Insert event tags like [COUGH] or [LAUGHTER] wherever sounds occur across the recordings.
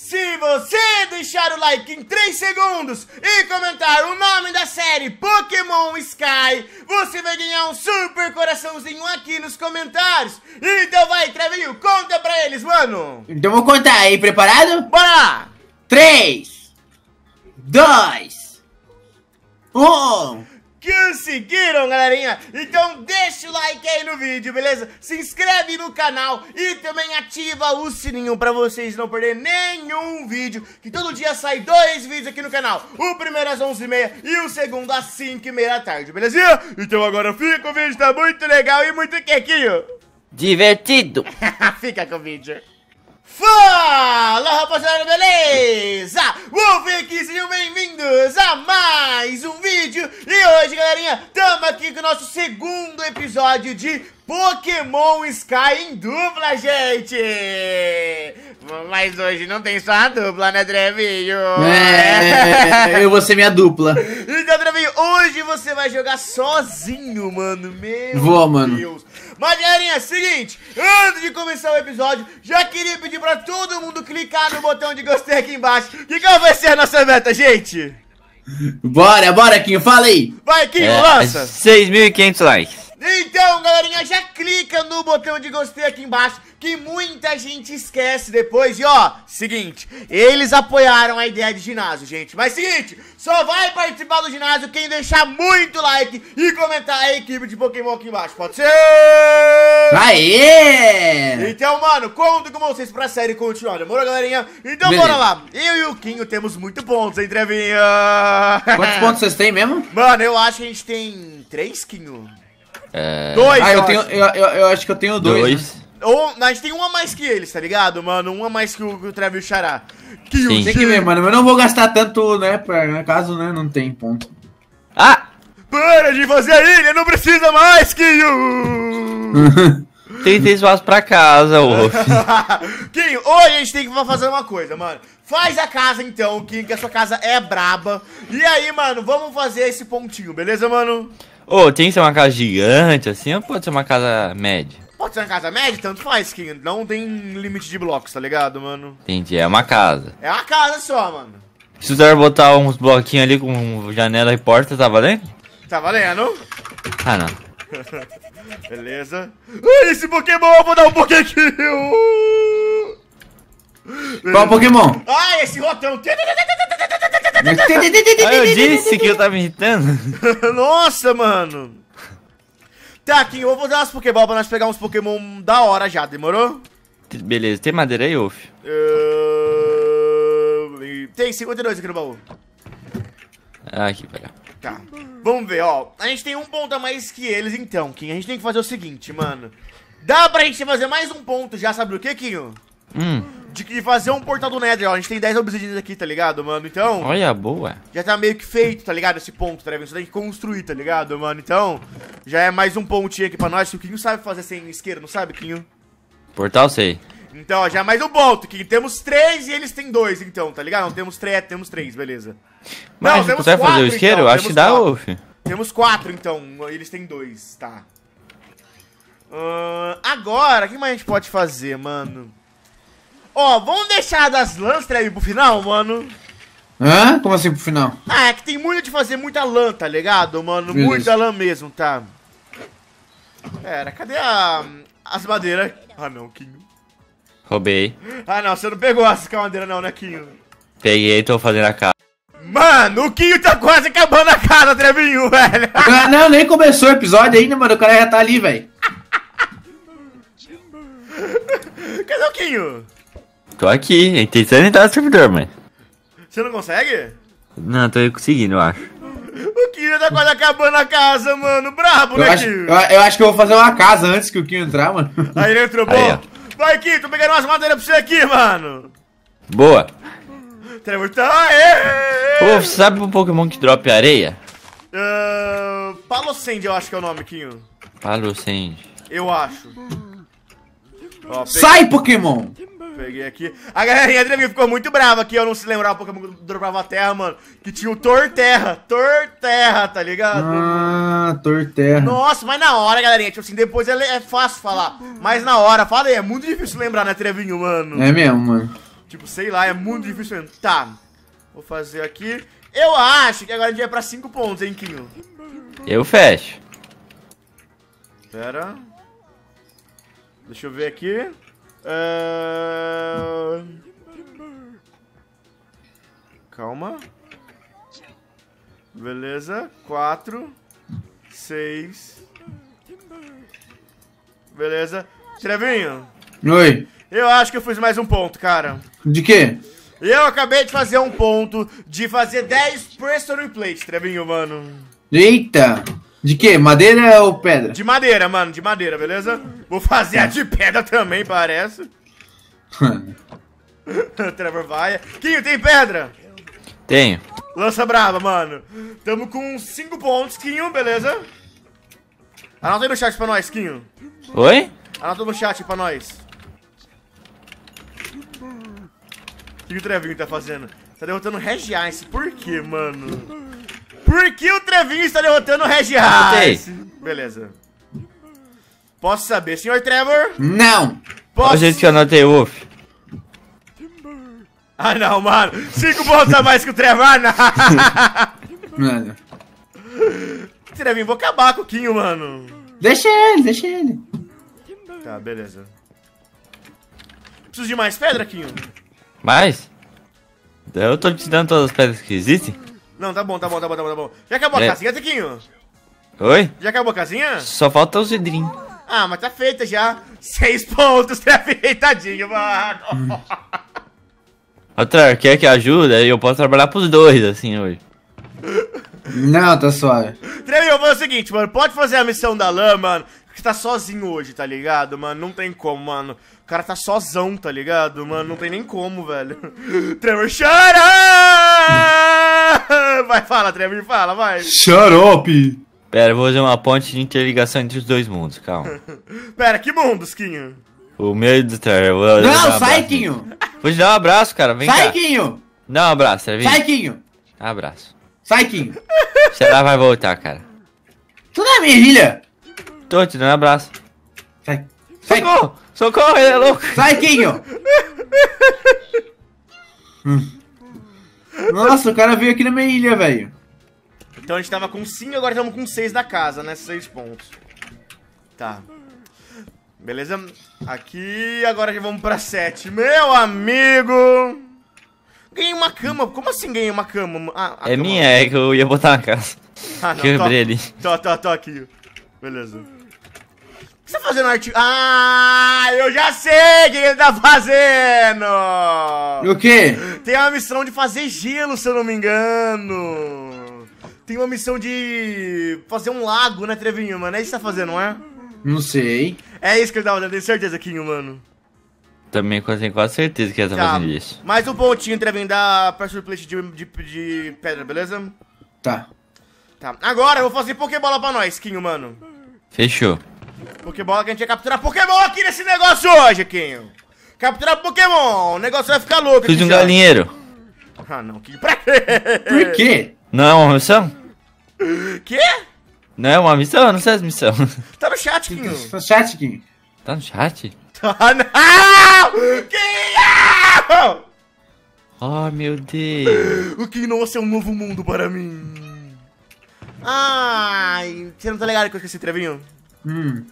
Se você deixar o like em 3 segundos e comentar o nome da série Pokémon Sky, você vai ganhar um super coraçãozinho aqui nos comentários. Então vai, Trevinho, conta pra eles, mano. Então vou contar aí, preparado? Bora lá! 3, 2, 1... Conseguiram, galerinha? Então deixa o like aí no vídeo, beleza? Se inscreve no canal e também ativa o sininho pra vocês não perderem nenhum vídeo Que todo dia sai dois vídeos aqui no canal O primeiro às 11h30 e o segundo às 5h30 da tarde, beleza? Então agora fica com o vídeo, tá muito legal e muito quequinho Divertido [LAUGHS] Fica com o vídeo Fala! rapaziada, beleza? Wolf aqui, sejam bem-vindos a mais um vídeo E hoje, galerinha, tamo aqui com o nosso segundo episódio de Pokémon Sky em dupla, gente! Mas hoje não tem só a dupla, né, Trevinho? É, eu vou ser minha dupla. Então, Trevinho, hoje você vai jogar sozinho, mano. Meu Vou, Deus. mano. Mas galerinha, é seguinte, antes de começar o episódio, já queria pedir pra todo mundo clicar no botão de gostei aqui embaixo. Que qual vai ser a nossa meta, gente? Bora, bora, Kim, fala aí! Vai, Kim, é, lança! 6.500 likes. Então, galerinha, já clica no botão de gostei aqui embaixo, que muita gente esquece depois. E ó, seguinte, eles apoiaram a ideia de ginásio, gente. Mas seguinte, só vai participar do ginásio quem deixar muito like e comentar a equipe de Pokémon aqui embaixo. Pode ser? Aê! Então, mano, conto com vocês pra série continuar, demorou, galerinha? Então, Beleza. bora lá. Eu e o Quinho temos muito pontos, hein, Trevinha? Quantos pontos vocês têm mesmo? Mano, eu acho que a gente tem três, Quinho. É... Dois, ah, eu, tenho, eu, eu, eu, acho que eu tenho dois. dois. Né? Ou, mas tem uma mais que eles, tá ligado, mano? Uma mais que o, que o Travis Xará. Que Sim. Tem que ver, mano. Eu não vou gastar tanto, né? Pra, né, caso, né? Não tem ponto. Ah! Para de fazer a ilha, não precisa mais, Kinho! tem três vasos pra casa, Wolf. [LAUGHS] Kinho, hoje a gente tem que fazer uma coisa, mano. Faz a casa então, Kinho, que a sua casa é braba. E aí, mano, vamos fazer esse pontinho, beleza, mano? Ô, oh, tem que ser uma casa gigante assim ou pode ser uma casa média? Pode ser uma casa média, tanto faz, que não tem limite de blocos, tá ligado, mano? Entendi, é uma casa. É uma casa só, mano. Se quiser botar uns bloquinhos ali com janela e porta, tá valendo? Tá valendo. Ah, não. [LAUGHS] Beleza. Ai, esse Pokémon, eu vou dar um Pokémon Qual Pokémon? Ah, esse rotão eu disse que eu tava irritando. [LAUGHS] Nossa, mano. Tá, aqui, eu vou usar as Pokéball pra nós pegar uns Pokémon da hora já, demorou? Beleza, tem madeira aí, Wolf? Uh... Tem 52 aqui no baú. aqui, ah, pega. Tá. Vamos ver, ó. A gente tem um ponto a mais que eles, então, Kim. A gente tem que fazer o seguinte, mano. Dá pra gente fazer mais um ponto já, sabe o que, Kinho? Hum de, de fazer um portal do Nether, ó. A gente tem 10 obsidianos aqui, tá ligado, mano? Então. Olha, boa. Já tá meio que feito, tá ligado? Esse ponto, tá ligado? Você tem que construir, tá ligado, mano? Então, já é mais um pontinho aqui pra nós. O Quinho sabe fazer sem isqueiro, não sabe, Quinho? Portal sei. Então, ó, já é mais um ponto, Quinho. Temos três e eles têm dois, então, tá ligado? Não, temos três, é, temos três, beleza. Mas não, temos consegue quatro, fazer o isqueiro? Então. Acho temos que dá, ô, Temos quatro, então. Eles têm dois, tá. Uh, agora, o que mais a gente pode fazer, mano? Ó, vamos deixar das lantras aí pro final, mano. Hã? Como assim pro final? Ah, é que tem muito de fazer muita lã, tá ligado, mano? Beleza. Muita lã mesmo, tá? Pera, cadê a, as madeiras? Ah, não, Quinho. Roubei. Ah, não, você não pegou as madeiras não, né, Quinho? Peguei, tô fazendo a casa. Mano, o Quinho tá quase acabando a casa, Trevinho, [LAUGHS] velho. Ah, não, nem começou o episódio ainda, mano. O cara já tá ali, velho. Cadê o Quinho? Tô aqui, eu entrar no servidor, mano. Você não consegue? Não, tô conseguindo, eu acho. O Kinho tá quase acabando a casa, mano. Brabo, eu né, acho, Kinho? Eu, eu, acho que eu vou fazer uma casa antes que o Kinho entrar, mano. Aí ele entrou, bom. Vai, Kinho, tô pegando umas madeiras pra você aqui, mano. Boa. Trevor tá... É, é, é. Pô, você sabe um Pokémon que drop areia? Uh, Palocend, eu acho que é o nome, Kinho. Palocend. Eu acho. Ó, Sai, Pokémon! Peguei aqui. A galerinha Trevinho ficou muito brava que eu não se lembrava o Pokémon do a Terra, mano. Que tinha o Torterra. Torterra, tá ligado? Ah, Torterra. Nossa, mas na hora, galerinha, tipo assim, depois é, é fácil falar. Mas na hora, fala aí, é muito difícil lembrar, né, Trevinho, mano? É mesmo, mano. Tipo, sei lá, é muito difícil lembrar. Tá, vou fazer aqui. Eu acho que agora a gente vai pra 5 pontos, hein, Kinho? Eu fecho. Pera. Deixa eu ver aqui. Uh... Calma. Beleza. Quatro. Seis. Beleza. Trevinho. Oi. Eu acho que eu fiz mais um ponto, cara. De quê? Eu acabei de fazer um ponto de fazer 10 pressure plates, Trevinho, mano. Eita! De que? Madeira ou pedra? De madeira, mano, de madeira, beleza? Vou fazer a de pedra também, parece. [LAUGHS] Trevor vai. Quinho, tem pedra? Tenho. Lança brava, mano. Tamo com 5 pontos, Quinho, beleza? Anota aí no chat pra nós, Quinho. Oi? Anota no chat pra nós. O que o Trevinho tá fazendo? Tá derrotando Regiais. Por quê, mano? Por que o Trevinho está derrotando o Regi Reis? Beleza. Posso saber, senhor Trevor? Não! Posso... Olha o jeito que eu anotei, Wolf. Ah, não, mano. Cinco pontos a mais que o Trevor. Ah, não. Trevinho, vou acabar com o Quinho, mano. Deixa ele, deixa ele. Tá, beleza. Preciso de mais pedra, Quinho? Mais? Eu tô te dando todas as pedras que existem. Não, tá bom, tá bom, tá bom, tá bom, tá bom. Já acabou a é. casinha, Tiquinho? Oi? Já acabou a casinha? Só falta o vidrinhos. Ah, mas tá feita já. Seis pontos, [LAUGHS] tá feitadinho, mano. Hum. Outra, quer que ajuda? Eu posso trabalhar pros dois, assim, hoje. Não, tá suave. Trevinho, eu vou fazer o seguinte, mano. Pode fazer a missão da lã, mano. Que tá sozinho hoje, tá ligado, mano? Não tem como, mano cara tá sozão, tá ligado? Mano, não tem nem como, velho. [LAUGHS] Trevor, chora! Vai, fala, Trevor, fala, vai. Xarope! Pera, eu vou fazer uma ponte de interligação entre os dois mundos, calma. [LAUGHS] Pera, que mundo, Skinho? O meu do Trevor. Não, um sai, Quinho! Vou te dar um abraço, cara, vem sai, cá. Sai, Quinho! Dá um abraço, Trevor. Sai, Quinho! Abraço. Sai, Quinho! Será vai voltar, cara? Tu não é minha ilha. Tô te dando um abraço. Sai. Sai. Socorro. Socorro, ele é louco! Sai, Kinho! Hum. Nossa, o cara veio aqui na minha ilha, velho. Então a gente tava com 5, agora estamos com 6 da casa, né? 6 pontos. Tá. Beleza? Aqui, agora já vamos pra 7. Meu amigo! Ganhei uma cama. Como assim ganhei uma cama? Ah, é cama. minha, é que eu ia botar na casa. Ah, não, Quebrei ali. Tô, tô, tô aqui. Beleza que você tá fazendo arte? Ah, eu já sei o que ele tá fazendo! O quê? Tem uma missão de fazer gelo, se eu não me engano. Tem uma missão de fazer um lago, né, Trevinho, mano? É isso que você tá fazendo, não é? Não sei. É isso que ele tá fazendo, tenho certeza, Kinho, mano. Também tenho quase certeza que ele tá, tá. fazendo isso. Mais um pontinho, Trevinho, da Pressure Plate de, de, de pedra, beleza? Tá. Tá. Agora eu vou fazer Pokébola pra nós, Kinho, mano. Fechou. Pokébola que a gente ia capturar Pokémon aqui nesse negócio hoje, Quinho. Capturar Pokémon, o negócio vai ficar louco. Fiz um já. galinheiro. Ah, não, que pra quê? Por quê? Não é uma missão? Quê? Não é uma missão? Não sei as missão. Tá no chat, Quinho. Tá no chat, Quinho. Tá no chat? Tá [LAUGHS] não! Quinho! Oh, meu Deus. O Quinho é um novo mundo para mim. Ai, você não tá ligado com esse trevinho? Hum.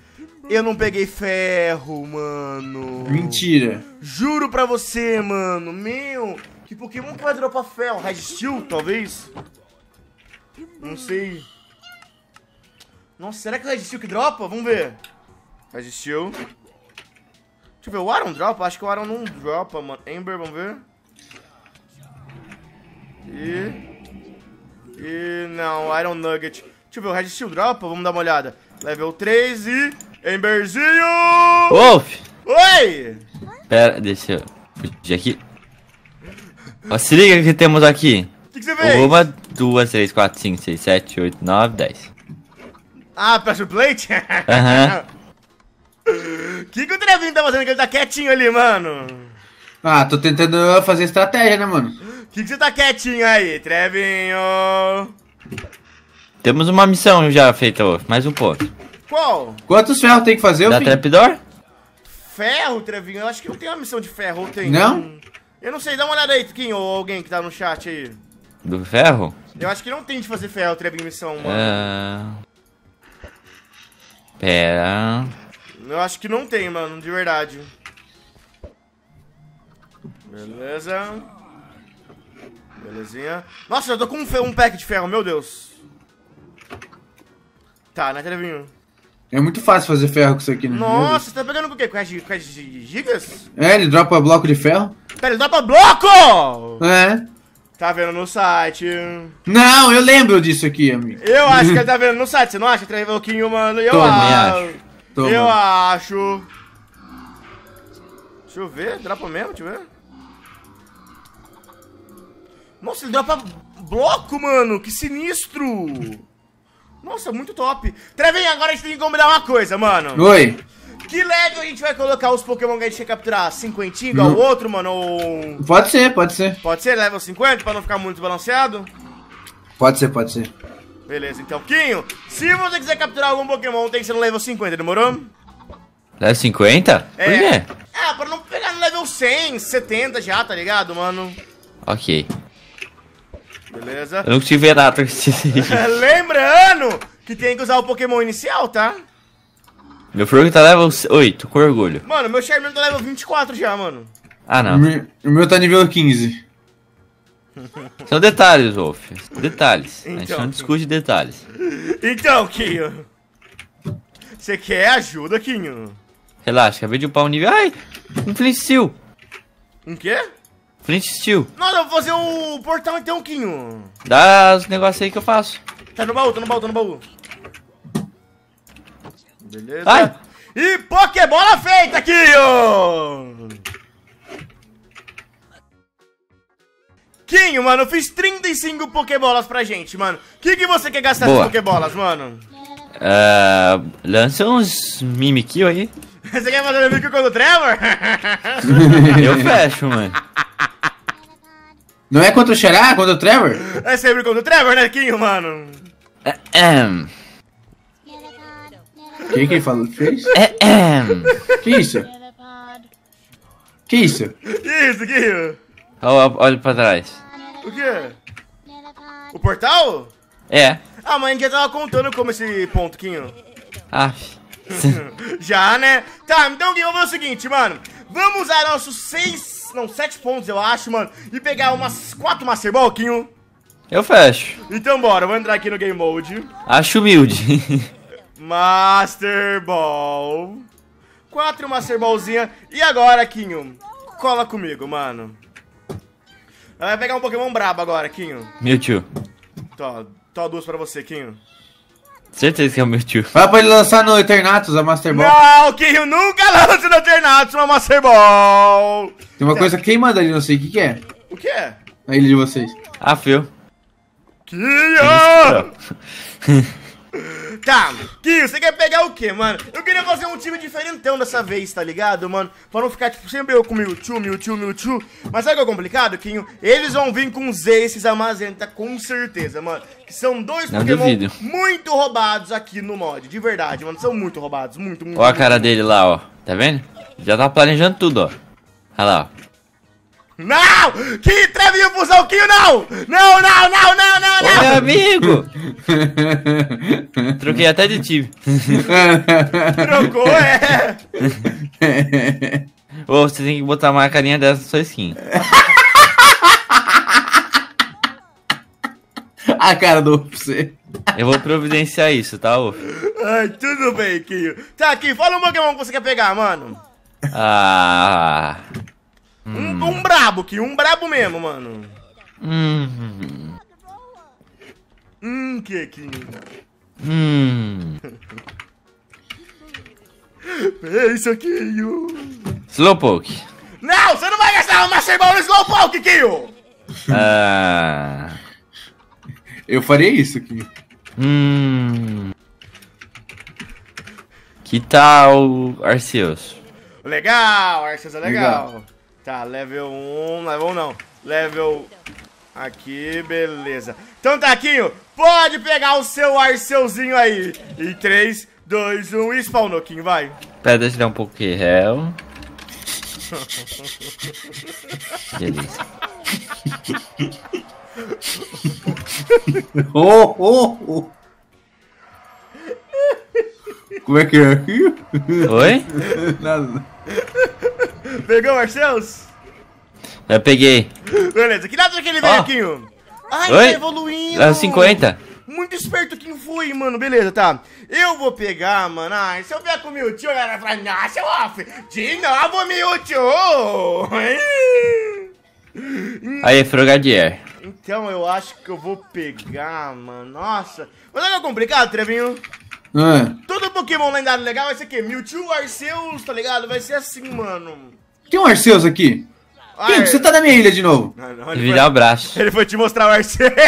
Eu não peguei ferro, mano. Mentira. Juro pra você, mano. Meu, que Pokémon que vai dropar ferro? Red Steel, talvez? Não sei. Nossa, será que é o Red Steel que dropa? Vamos ver. Red Steel. Deixa eu ver, o Aron dropa? Acho que o Aron não dropa, mano. Ember, vamos ver. E... E... Não, Iron Nugget. Deixa eu ver, o Red Steel dropa? Vamos dar uma olhada. Level 3 e... Emberzinho! Wolf! Oi! Pera, deixa eu fugir aqui. Ó, se liga que temos aqui. O que, que, você fez? Uma, duas, três, quatro, cinco, seis, sete, oito, nove, dez. Ah, press o plate? [LAUGHS] Aham. Uhum. [LAUGHS] que que o Trevinho tá fazendo que ele tá quietinho ali, mano? Ah, tô tentando fazer estratégia, né, mano? Que que você tá quietinho aí, Trevinho? Temos uma missão já feita, Mais um ponto. Qual? Quantos ferros tem que fazer, Da Trapdoor? Ferro, Trevinho? Eu acho que não tem uma missão de ferro, ou tem? Não? Eu não sei, dá uma olhada aí, Tuquinho, ou alguém que tá no chat aí. Do ferro? Eu acho que não tem de fazer ferro, Trevinho, missão, mano. Ah, pera... Eu acho que não tem, mano, de verdade. Beleza. Belezinha. Nossa, eu tô com um, um pack de ferro, meu Deus. Tá, né, Trevinho? É muito fácil fazer ferro com isso aqui, né? Nossa, você tá pegando com o quê? Com as, com as gigas? É, ele dropa bloco de ferro. Pera, ele dropa bloco! É. Tá vendo no site. Não, eu lembro disso aqui, amigo. Eu [LAUGHS] acho que ele tá vendo no site, você não acha? Três bloquinhos, mano. Eu Toma, acho. acho. Toma. Eu acho. Deixa eu ver, dropa mesmo, deixa eu ver. Nossa, ele dropa bloco, mano. Que sinistro. Nossa, muito top. Trevinho, agora a gente tem que combinar uma coisa, mano. Oi. Que level a gente vai colocar os Pokémon que a gente quer capturar? Cinquentinho igual hum. o outro, mano? Ou... Pode ser, pode ser. Pode ser level 50 pra não ficar muito balanceado? Pode ser, pode ser. Beleza, então, Quinho, se você quiser capturar algum Pokémon, tem que ser no level 50, demorou? Level 50? É. Por quê? É, pra não pegar no level 100, 70 já, tá ligado, mano? Ok. Beleza? Eu não tive nada [LAUGHS] Lembrando que tem que usar o Pokémon inicial, tá? Meu Frog tá level 8, com orgulho. Mano, meu Charmander tá level 24 já, mano. Ah, não. o meu tá nível 15. [LAUGHS] São detalhes, Wolf. Detalhes. Então, a gente então. não discute detalhes. Então, Kinho. Você quer ajuda, Kinho? Relaxa, acabei de upar um nível. Ai! Um Flincil! Um quê? Flint Steel. Nossa, eu vou fazer o portal então, Quinho. Dá os negócios aí que eu faço. Tá no baú, tá no baú, tá no baú. Beleza. Ai. E Pokébola feita, Quinho! Quinho, mano, eu fiz 35 Pokébolas pra gente, mano. O que, que você quer gastar Boa. de Pokébolas, mano? Uh, lança uns Mimikyu aí. [LAUGHS] você quer fazer Mimikyu quando o Trevor? [LAUGHS] eu fecho, mano. [LAUGHS] Não é contra o Xará, é contra o Trevor? É sempre contra o Trevor, né, Kinho, mano? É, O é. que, que ele falou? fez? É, é. Que isso? Que isso? Que isso, Kinho? Olha, olha pra trás. O quê? O portal? É. Ah, mas a gente já tava contando como esse ponto, Kinho. Ah. [LAUGHS] já, né? Tá, então, Kinho, vamos fazer o seguinte, mano. Vamos usar nossos seis não, 7 pontos, eu acho, mano. E pegar umas 4 Master Ball, Kinho. Eu fecho. Então bora, vou entrar aqui no Game Mode. Acho humilde. [LAUGHS] Master Ball. 4 Master Ballzinha. E agora, Quinho, cola comigo, mano. Vai pegar um Pokémon brabo agora, Quinho. Mewtwo. Tó, tô duas pra você, Quinho. Certeza que é o meu tio. Vai pra ele lançar no Eternatus a Master Ball. Não, que nunca lança no Eternatus uma Master Ball. Tem uma coisa queimada ali, não sei o que, que é. O que é? A ilha de vocês. Ah, Phil. Kiryu! Tá, Kio, você quer pegar o quê, mano? Eu queria fazer um time diferentão dessa vez, tá ligado, mano? Pra não ficar, tipo, sempre eu com Mewtwo, Mewtwo, Mewtwo. Mas sabe o que é complicado, Kinho? Eles vão vir com Z, esses Amazenta, com certeza, mano. Que são dois não Pokémon duvido. muito roubados aqui no mod, de verdade, mano. São muito roubados, muito, muito. Ó a cara muito. dele lá, ó. Tá vendo? Já tá planejando tudo, ó. Olha lá, ó. Não! Que trevinho o não! Não, não, não, não, não, não! Meu amigo! [LAUGHS] Troquei até de time. Trocou, é! Ou [LAUGHS] você tem que botar uma carinha dessa na sua skin. [LAUGHS] A cara do você. Eu vou providenciar isso, tá, Wolf? Ai, tudo bem, Kinho. Tá aqui, fala um Pokémon que você quer pegar, mano. Ah. Hum. Um, um brabo que um brabo mesmo, mano. Hum. Hum, que Hum. É aqui Kyo. Slowpoke. Não, você não vai gastar uma Master Ball no Slowpoke, Kyo! Ah. Eu faria isso, aqui Hum. Que tal, Arceus? Legal, Arceus é legal. legal. Tá, level 1, level 1 não. Level aqui, beleza. Então, Taquinho, tá, pode pegar o seu Arceuzinho aí. Em 3, 2, 1 e spawnou, Kim, vai. Pera, deixa eu dar um pouco de réu. Beleza. [LAUGHS] oh, oh, oh. Como é que é aqui? Oi? [LAUGHS] Nada. [LAUGHS] Pegou, Marcelos? Eu peguei. Beleza, que nada daquele oh. Ai, Oi? tá evoluindo. É 50. Muito esperto que foi, mano. Beleza, tá. Eu vou pegar, mano. Ai, se eu vier com o Mewtwo, galera, vai falar, seu off. De novo, Mewtwo. [LAUGHS] Aí, Frogadier. Então, eu acho que eu vou pegar, mano. Nossa. Mas não é complicado, Trevinho? É. Todo Pokémon lendário legal vai ser o quê? Mewtwo, Arceus, tá ligado? Vai ser assim, mano. Tem um Arceus aqui. Ar... Pinto, você tá na minha ilha de novo. Não, não, ele foi... abraço. Ele foi te mostrar o Arceus. [LAUGHS]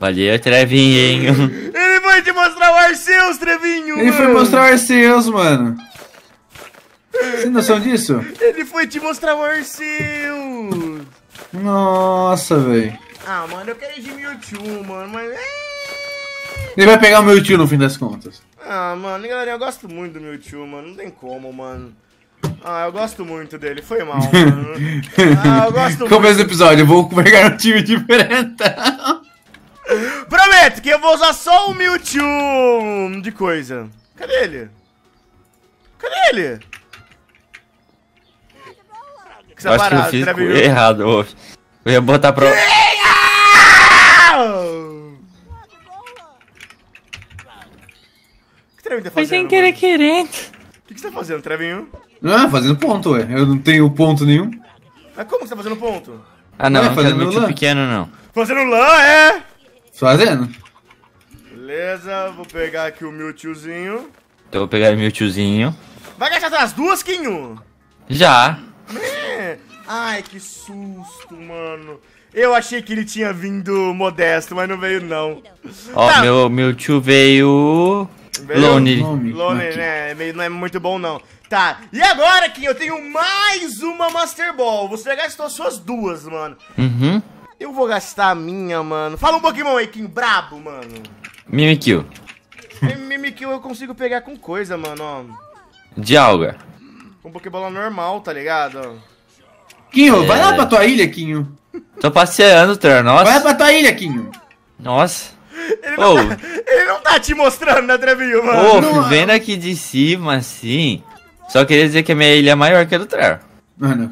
Valeu, Trevinho. [LAUGHS] Ele foi te mostrar o Arceus, Trevinho. Ele mano. foi mostrar o Arceus, mano. Você tem noção disso? Ele foi te mostrar o Arceus. Nossa, velho. Ah, mano, eu quero ir de Mewtwo, mano, mas... É, ele vai pegar o meu tio no fim das contas. Ah, mano, galera, eu gosto muito do meu tio, mano. Não tem como, mano. Ah, eu gosto muito dele. Foi mal, mano. [LAUGHS] ah, eu gosto Começo muito. do episódio, eu vou pegar um time diferente. Prometo que eu vou usar só o Mewtwo de coisa. Cadê ele? Cadê ele? Que eu acho que eu fiz errado, Eu ia botar pra... Trevin tá fazendo? Foi sem querer mano? querendo. O que, que você tá fazendo, Trevinho? Ah, fazendo ponto, ué. Eu não tenho ponto nenhum. Mas como você tá fazendo ponto? Ah, não, não, não fazendo muito lã. pequeno, não. Fazendo lã, é? Fazendo. Beleza, vou pegar aqui o Mewtwozinho. Então vou pegar o Mewtwozinho. Vai gastar as duas, Quinho? Já. É. Ai, que susto, mano. Eu achei que ele tinha vindo modesto, mas não veio, não. Ó, tá. meu, meu tio veio... Lonely. Lonely, né? É meio, não é muito bom, não. Tá, e agora, Kim, eu tenho mais uma Master Ball. Você já gastou suas duas, mano. Uhum. Eu vou gastar a minha, mano. Fala um Pokémon aí, Kim, brabo, mano. Mimikyu. Mimikyu eu consigo pegar com coisa, mano, ó. Dialga. Com Pokébola normal, tá ligado? Quinho, é... vai lá é. pra tua ilha, Quinho. Tô passeando, Ter, nossa. Vai lá pra tua ilha, Quinho. Nossa. Ele não, oh. tá, ele não tá te mostrando, na né, trevinha mano? Ô, vendo aqui de cima, assim. Só queria dizer que a minha ilha é maior que a do Trevor. Mano.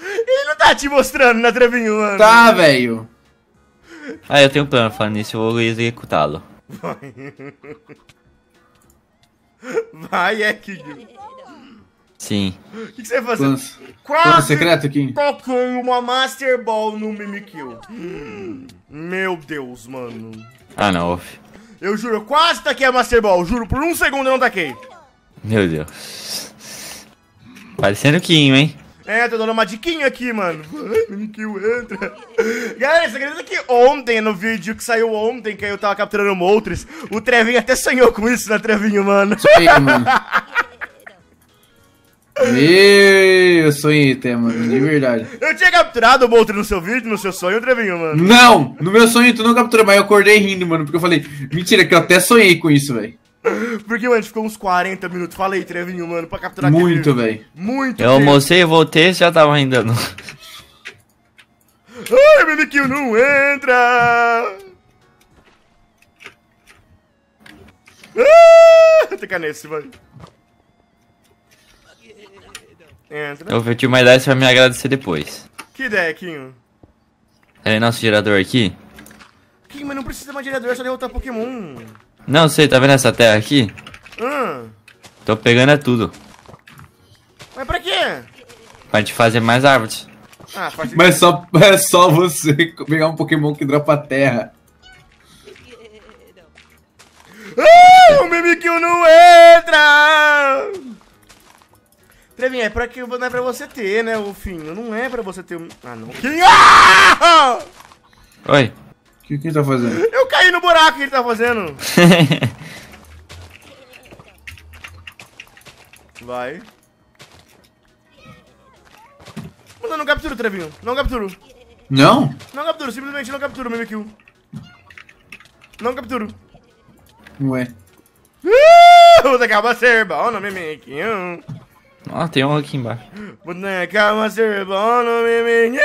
Ele não tá te mostrando, na né, trevinha mano? Tá, velho. Ah, eu tenho um plano, falando nisso, eu vou executá-lo. Vai. Vai, é, King. Sim. O que, que, você vai fazer? Plans. Quase Plano secreto, Toquei uma Master Ball no Mimikyu. Hum, meu Deus, mano. Ah, não, off. Eu juro, eu quase taquei a Master Ball. Juro, por um segundo eu não taquei. Meu Deus. Parecendo Kinho, hein? É, tô dando uma diquinha aqui, mano. Kill entra. Galera, você acredita que ontem, no vídeo que saiu ontem, que eu tava capturando Moltres, o Trevinho até sonhou com isso, né, Trevinho, mano? Sim, mano. [LAUGHS] Meu sonho até, mano, de verdade. Eu tinha capturado o Boltro no seu vídeo, no seu sonho, Trevinho, mano. Não, no meu sonho tu não capturou, mas eu acordei rindo, mano, porque eu falei, mentira, que eu até sonhei com isso, velho. Porque, mano, a gente ficou uns 40 minutos. Falei, Trevinho, mano, pra capturar Muito, velho. Muito, Eu velho. almocei, voltei e já tava ainda. Ai, meu Niquinho, não entra! Ah, tem nesse, mano. Entra. Eu vou te ideia e você vai me agradecer depois. Que ideia, Kinho? É nosso gerador aqui? Kinho, mas não precisa mais de gerador, é só derrotar Pokémon. Não sei, tá vendo essa terra aqui? Hum. Tô pegando é tudo. Mas pra quê? Pra te fazer mais árvores. Ah, Mas só, [LAUGHS] é só você pegar um Pokémon que dropa a terra. ah, o Mimikyu não entra! Trevinha, é pra que não é pra você ter, né, o fim? Não é pra você ter um. Ah, não. Quem? Ah! Oi. O que, que ele tá fazendo? Eu caí no buraco que ele tá fazendo. [LAUGHS] Vai. Mas eu não capturo, Trevinho. Não capturo. Não? Não capturo, simplesmente não capturo, meu kill. Não capturo. Ué. Uh, você acaba ser bom no mimiquinho. Ó, tem um aqui embaixo. Boneca é bom no miminho.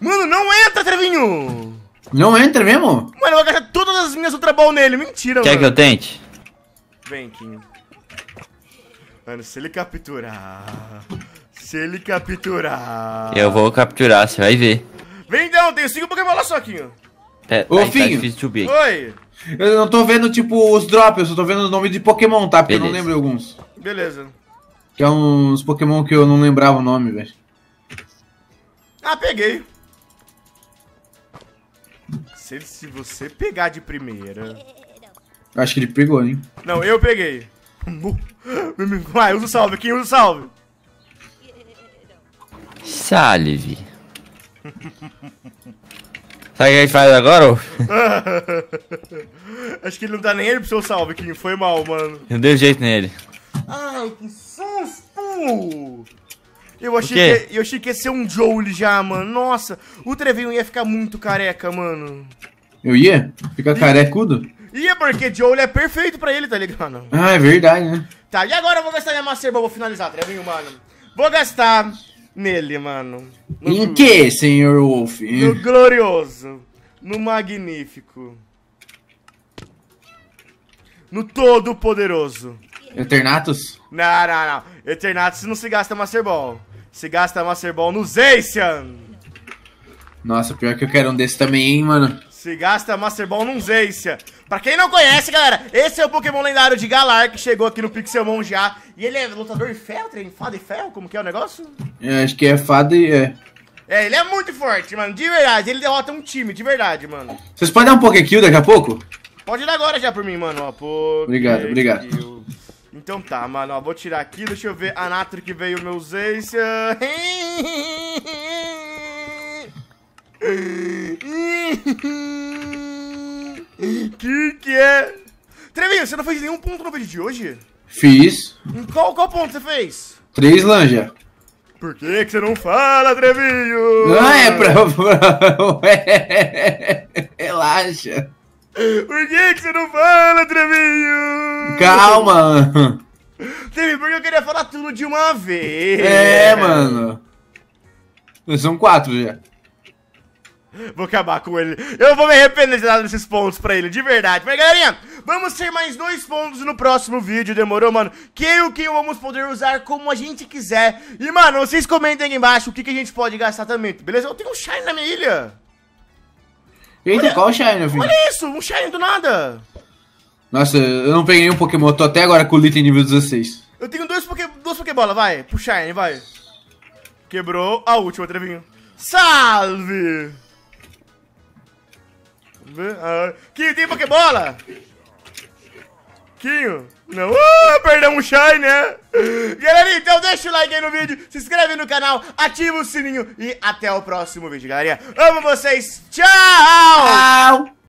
Mano, não entra, Trevinho! Não entra mesmo? Mano, eu vou gastar todas as minhas Ultra Ball nele. Mentira, Quer mano. Quer que eu tente? Vem, Kinho. Mano, se ele capturar... Se ele capturar... Eu vou capturar, você vai ver. Vem então, tenho cinco Pokébola só, Kinho. É, Ô, aí, tá Finho. Tá difícil subir. Oi! Eu não tô vendo, tipo, os drops, eu só tô vendo os nomes de Pokémon, tá? Porque Beleza. eu não lembro alguns. Beleza. Que é uns Pokémon que eu não lembrava o nome, velho. Ah, peguei. Se, se você pegar de primeira. Acho que ele pegou, hein? Não, eu peguei. [LAUGHS] Vai, usa o salve. Quem usa o salve? Salve. Sabe o que a gente faz agora? [LAUGHS] Acho que ele não dá nem ele pro seu salve, Kim. Foi mal, mano. Eu dei um jeito nele. Ai, que susto! Eu achei, que, eu achei que ia ser um Joel já, mano. Nossa, o Trevinho ia ficar muito careca, mano. Eu ia? Ficar carecudo? Ia, porque Joel é perfeito pra ele, tá ligado? Ah, é verdade, né? Tá, e agora eu vou gastar minha macerba, vou finalizar, Trevinho, mano. Vou gastar nele, mano. No, em que, senhor Wolf? No glorioso, no magnífico, no todo poderoso. Eternatus? Não, não, não. Eternatus não se gasta Master Ball. Se gasta Master Ball no Zacian. Nossa, pior que eu quero um desse também, hein, mano. Se gasta Master Ball num Zacian. Pra quem não conhece, galera, esse é o Pokémon lendário de Galar que chegou aqui no Pixelmon já. E ele é lutador de ferro, treino fada e ferro, como que é o negócio? É, acho que é fada e é. É, ele é muito forte, mano, de verdade. Ele derrota um time, de verdade, mano. Vocês podem dar um Pokékill daqui a pouco? Pode dar agora já por mim, mano, ó. Poké obrigado, obrigado. Então tá, mano, ó, vou tirar aqui, deixa eu ver a Natro que veio meus [LAUGHS] ex que que é? Trevinho, você não fez nenhum ponto no vídeo de hoje? Fiz. qual, qual ponto você fez? Três lanja. Por que, que você não fala, Trevinho? Não é pra... Relaxa. [LAUGHS] É, é Por que, que você não fala, Trevinho? Calma. Trevinho, porque eu queria falar tudo de uma vez. É, mano. São quatro já. Vou acabar com ele. Eu vou me arrepender de dar esses pontos pra ele, de verdade. Mas, galerinha, vamos ter mais dois pontos no próximo vídeo, demorou, mano? Que o que vamos poder usar como a gente quiser. E, mano, vocês comentem aqui embaixo o que, que a gente pode gastar também, beleza? Eu tenho um Shine na minha ilha. Eita, olha, qual Shine, filho? Olha isso, um Shine do nada. Nossa, eu não peguei um Pokémon, eu tô até agora com o item nível 16. Eu tenho dois poké, duas Pokébolas, vai, pro Shine, vai. Quebrou a última, Trevinho. Salve! Ah, Quinho, tem Pokébola? Quinho? Não. Uh, ah, perdeu um Shine, né? Galera, então deixa o like aí no vídeo, se inscreve no canal, ativa o sininho e até o próximo vídeo, galera. Amo vocês. Tchau! Tchau!